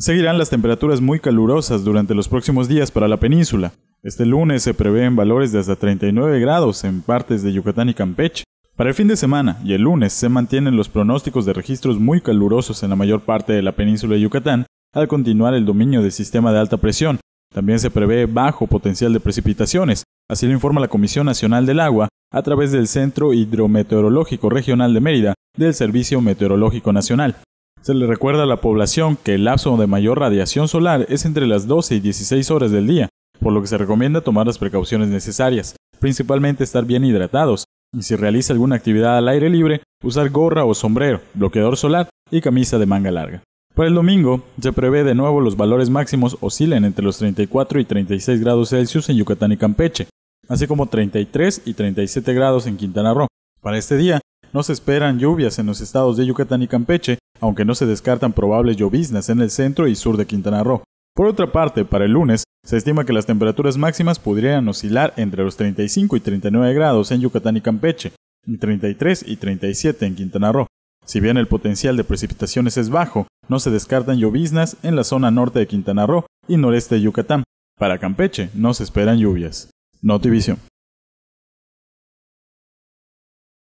Seguirán las temperaturas muy calurosas durante los próximos días para la península. Este lunes se prevén valores de hasta 39 grados en partes de Yucatán y Campeche. Para el fin de semana y el lunes se mantienen los pronósticos de registros muy calurosos en la mayor parte de la península de Yucatán al continuar el dominio del sistema de alta presión. También se prevé bajo potencial de precipitaciones, así lo informa la Comisión Nacional del Agua a través del Centro Hidrometeorológico Regional de Mérida del Servicio Meteorológico Nacional. Se le recuerda a la población que el lapso de mayor radiación solar es entre las 12 y 16 horas del día, por lo que se recomienda tomar las precauciones necesarias, principalmente estar bien hidratados, y si realiza alguna actividad al aire libre, usar gorra o sombrero, bloqueador solar y camisa de manga larga. Para el domingo, se prevé de nuevo los valores máximos oscilen entre los 34 y 36 grados Celsius en Yucatán y Campeche, así como 33 y 37 grados en Quintana Roo. Para este día, no se esperan lluvias en los estados de Yucatán y Campeche, aunque no se descartan probables lloviznas en el centro y sur de Quintana Roo. Por otra parte, para el lunes, se estima que las temperaturas máximas podrían oscilar entre los 35 y 39 grados en Yucatán y Campeche, y 33 y 37 en Quintana Roo. Si bien el potencial de precipitaciones es bajo, no se descartan lloviznas en la zona norte de Quintana Roo y noreste de Yucatán. Para Campeche no se esperan lluvias. Notivisión.